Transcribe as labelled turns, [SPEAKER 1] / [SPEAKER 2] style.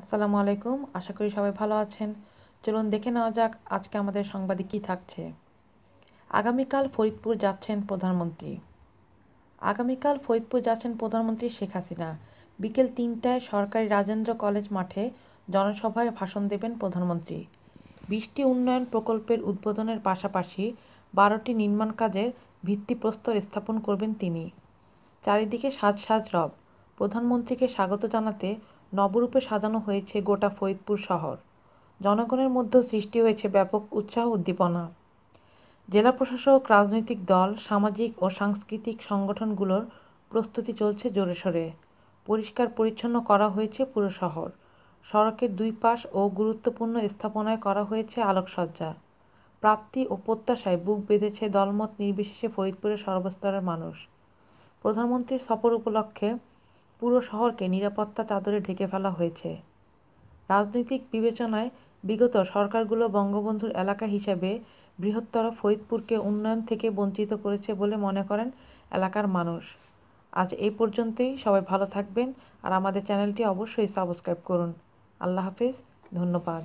[SPEAKER 1] আসসালামু আলাইকুম আশা করি সবাই ভালো আছেন চলুন দেখে নেওয়া যাক আজকে আমাদের সংবাদে কি থাকছে আগামীকাল ফরিদপুর যাচ্ছেন প্রধানমন্ত্রী আগামীকাল ফরিদপুর যাচ্ছেন প্রধানমন্ত্রী শেখ হাসিনা বিকেল তিনটায় সরকারি রাজেন্দ্র কলেজ মাঠে জনসভায় ভাষণ দেবেন প্রধানমন্ত্রী বিশটি উন্নয়ন প্রকল্পের উদ্বোধনের পাশাপাশি বারোটি নির্মাণ কাজের ভিত্তিপ্রস্তর স্থাপন করবেন তিনি চারিদিকে সাজ সাজ রব প্রধানমন্ত্রীকে স্বাগত জানাতে নবরূপে সাজানো হয়েছে গোটা ফরিদপুর শহর জনগণের মধ্যে সৃষ্টি হয়েছে ব্যাপক উৎসাহ উদ্দীপনা জেলা প্রশাসক রাজনৈতিক দল সামাজিক ও সাংস্কৃতিক সংগঠনগুলোর প্রস্তুতি চলছে জোরেশোরে পরিষ্কার পরিচ্ছন্ন করা হয়েছে পুরো শহর সড়কের দুই পাশ ও গুরুত্বপূর্ণ স্থাপনায় করা হয়েছে আলোকসজ্জা প্রাপ্তি ও প্রত্যাশায় বুক বেঁধেছে দলমত নির্বিশেষে ফরিদপুরের সর্বস্তরের মানুষ প্রধানমন্ত্রীর সফর উপলক্ষে পুরো শহরকে নিরাপত্তা চাদরে ঢেকে ফেলা হয়েছে রাজনৈতিক বিবেচনায় বিগত সরকারগুলো বঙ্গবন্ধুর এলাকা হিসাবে বৃহত্তর ফরিদপুরকে উন্নয়ন থেকে বঞ্চিত করেছে বলে মনে করেন এলাকার মানুষ আজ এই পর্যন্তই সবাই ভালো থাকবেন আর আমাদের চ্যানেলটি অবশ্যই সাবস্ক্রাইব করুন আল্লাহ হাফিজ ধন্যবাদ